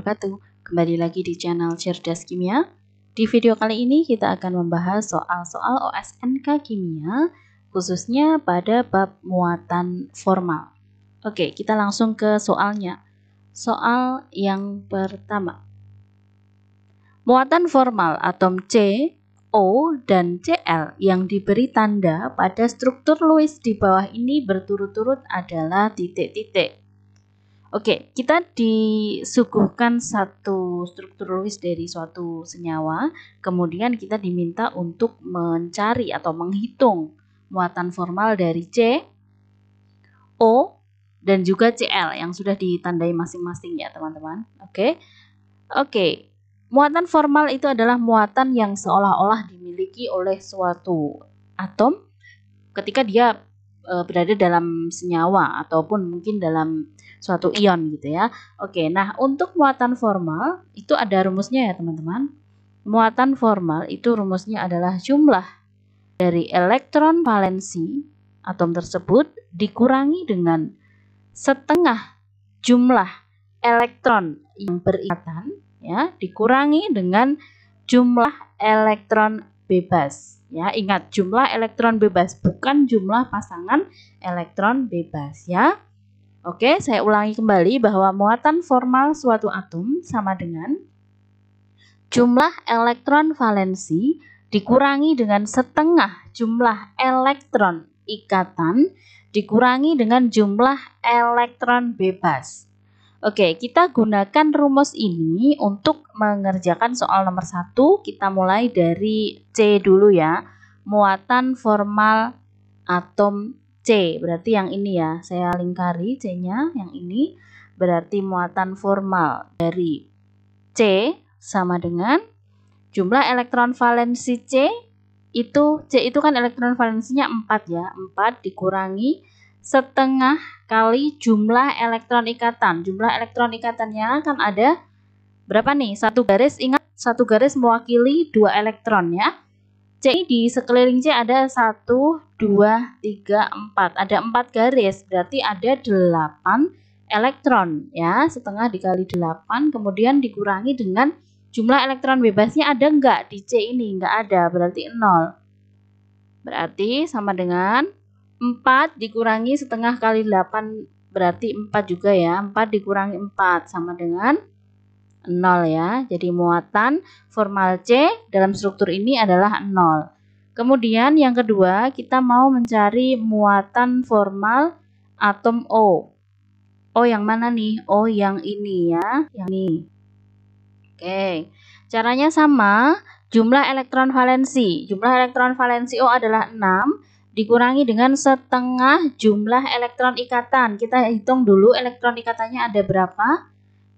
wabarakatuh. Kembali lagi di channel Cerdas Kimia. Di video kali ini kita akan membahas soal-soal OSNK kimia, khususnya pada bab muatan formal. Oke, kita langsung ke soalnya. Soal yang pertama. Muatan formal atom C, O, dan Cl yang diberi tanda pada struktur Lewis di bawah ini berturut-turut adalah titik-titik. Oke, kita disuguhkan satu struktur Lewis dari suatu senyawa, kemudian kita diminta untuk mencari atau menghitung muatan formal dari C, O, dan juga CL yang sudah ditandai masing-masing ya teman-teman. Oke, oke. Muatan formal itu adalah muatan yang seolah-olah dimiliki oleh suatu atom ketika dia Eh, berada dalam senyawa ataupun mungkin dalam suatu ion gitu ya. Oke, nah untuk muatan formal itu ada rumusnya ya teman-teman. Muatan formal itu rumusnya adalah jumlah dari elektron valensi atom tersebut dikurangi dengan setengah jumlah elektron yang berikatan ya dikurangi dengan jumlah elektron bebas. Ya, ingat jumlah elektron bebas bukan jumlah pasangan elektron bebas ya. Oke, saya ulangi kembali bahwa muatan formal suatu atom sama dengan jumlah elektron valensi dikurangi dengan setengah jumlah elektron ikatan dikurangi dengan jumlah elektron bebas. Oke, kita gunakan rumus ini untuk mengerjakan soal nomor satu. Kita mulai dari C dulu ya. Muatan formal atom C. Berarti yang ini ya. Saya lingkari C-nya, yang ini. Berarti muatan formal dari C sama dengan jumlah elektron valensi C itu C itu kan elektron valensinya 4 ya. 4 dikurangi setengah kali jumlah elektron ikatan. Jumlah elektron ikatannya akan ada berapa nih? Satu garis, ingat satu garis mewakili dua elektron ya. C ini di sekeliling C ada 1, 2, 3, 4. Ada 4 garis, berarti ada 8 elektron ya. Setengah dikali 8, kemudian dikurangi dengan jumlah elektron bebasnya ada enggak di C ini? Enggak ada, berarti 0. Berarti sama dengan 4 dikurangi setengah kali 8 berarti 4 juga ya. 4 dikurangi 4 sama dengan 0 ya. Jadi muatan formal C dalam struktur ini adalah 0. Kemudian yang kedua kita mau mencari muatan formal atom O. O oh, yang mana nih? O oh, yang ini ya, yang ini. Oke, caranya sama. Jumlah elektron valensi. Jumlah elektron valensi O adalah 6 dikurangi dengan setengah jumlah elektron ikatan. Kita hitung dulu elektron ikatannya ada berapa?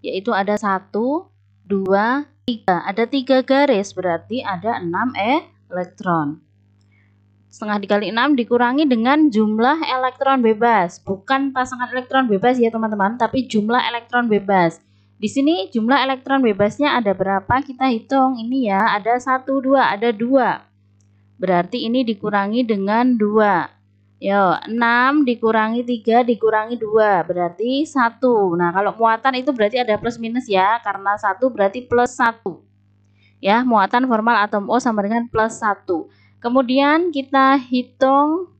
Yaitu ada 1, 2, 3. Ada 3 garis, berarti ada 6 elektron. Setengah dikali 6 dikurangi dengan jumlah elektron bebas. Bukan pasangan elektron bebas ya teman-teman, tapi jumlah elektron bebas. Di sini jumlah elektron bebasnya ada berapa? Kita hitung ini ya, ada 1, 2, ada 2. Berarti ini dikurangi dengan 2. Yo, 6 dikurangi 3 dikurangi 2 berarti 1. Nah, kalau muatan itu berarti ada plus minus ya, karena 1 berarti plus 1. Ya, muatan formal atom O sama dengan plus 1. Kemudian kita hitung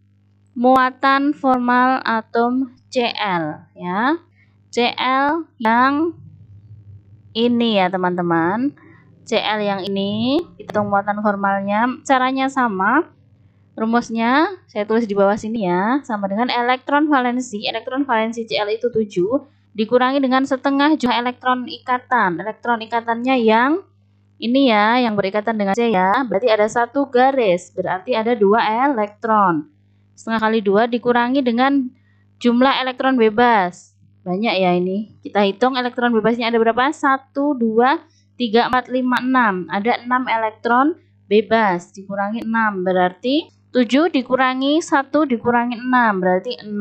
muatan formal atom Cl ya. Cl yang ini ya teman-teman CL yang ini hitung muatan formalnya caranya sama rumusnya saya tulis di bawah sini ya sama dengan elektron valensi elektron valensi CL itu 7 dikurangi dengan setengah jumlah elektron ikatan elektron ikatannya yang ini ya yang berikatan dengan C ya berarti ada satu garis berarti ada dua elektron setengah kali dua dikurangi dengan jumlah elektron bebas banyak ya ini kita hitung elektron bebasnya ada berapa 1 2 3, 4, 5, 6. Ada 6 elektron bebas, dikurangi 6 berarti 7 dikurangi 1 dikurangi 6 berarti 0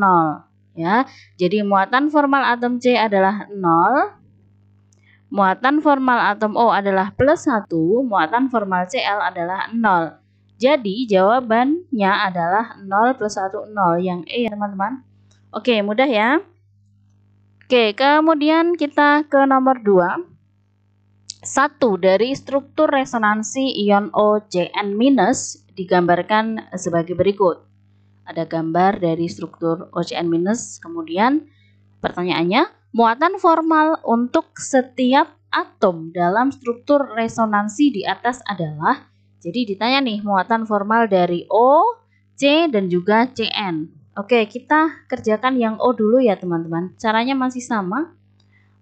ya. Jadi muatan formal atom C adalah 0. Muatan formal atom O adalah plus 1, muatan formal Cl adalah 0. Jadi jawabannya adalah 0 plus 1 0 yang E ya teman-teman. Oke, mudah ya. Oke, kemudian kita ke nomor 2. Satu dari struktur resonansi ion O minus digambarkan sebagai berikut. Ada gambar dari struktur OCN-, kemudian pertanyaannya, muatan formal untuk setiap atom dalam struktur resonansi di atas adalah jadi ditanya nih muatan formal dari O, C dan juga CN. Oke, kita kerjakan yang O dulu ya teman-teman. Caranya masih sama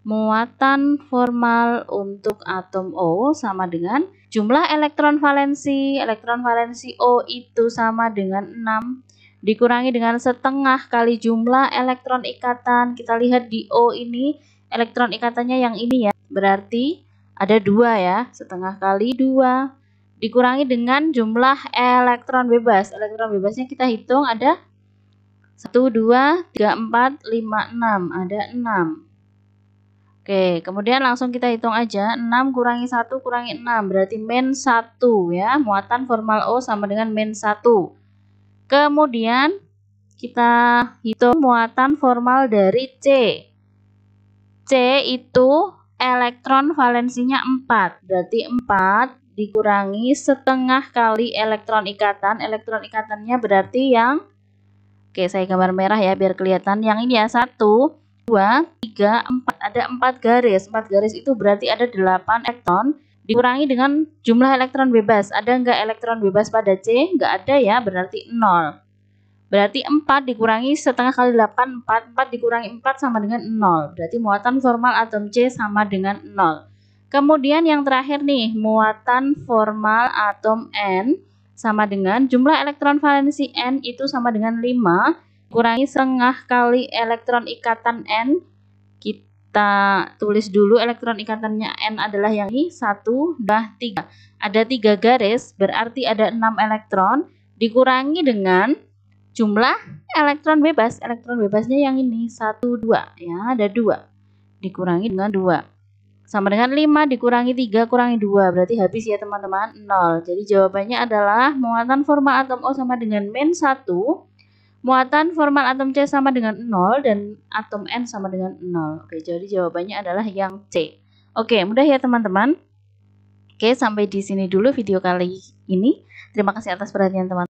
Muatan formal untuk atom O sama dengan jumlah elektron valensi. Elektron valensi O itu sama dengan 6 dikurangi dengan setengah kali jumlah elektron ikatan. Kita lihat di O ini elektron ikatannya yang ini ya. Berarti ada dua ya, setengah kali dua dikurangi dengan jumlah elektron bebas. Elektron bebasnya kita hitung ada 1, 2, 3, 4, 5, 6. Ada 6. Oke, kemudian langsung kita hitung aja. 6 kurangi 1 kurangi 6, berarti min 1 ya. Muatan formal O sama dengan min 1. Kemudian kita hitung muatan formal dari C. C itu elektron valensinya 4, berarti 4 dikurangi setengah kali elektron ikatan. Elektron ikatannya berarti yang, oke saya gambar merah ya biar kelihatan, yang ini ya 1, 2, 3, 4. Ada 4 garis. 4 garis itu berarti ada 8 elektron dikurangi dengan jumlah elektron bebas. Ada nggak elektron bebas pada C? Nggak ada ya, berarti 0. Berarti 4 dikurangi setengah kali 8, 4. 4 dikurangi 4 sama dengan 0. Berarti muatan formal atom C sama dengan 0. Kemudian yang terakhir nih, muatan formal atom N sama dengan jumlah elektron valensi N itu sama dengan 5 kurangi setengah kali elektron ikatan N kita tulis dulu elektron ikatannya N adalah yang ini 1, 2, 3 ada 3 garis berarti ada 6 elektron dikurangi dengan jumlah elektron bebas elektron bebasnya yang ini 1, 2 ya ada 2 dikurangi dengan 2 sama dengan 5 dikurangi 3 kurangi 2 berarti habis ya teman-teman 0 jadi jawabannya adalah muatan forma atom O sama dengan min 1 Muatan formal atom C sama dengan 0 dan atom N sama dengan 0. Oke, jadi jawabannya adalah yang C. Oke, mudah ya teman-teman. Oke, sampai di sini dulu video kali ini. Terima kasih atas perhatian teman-teman.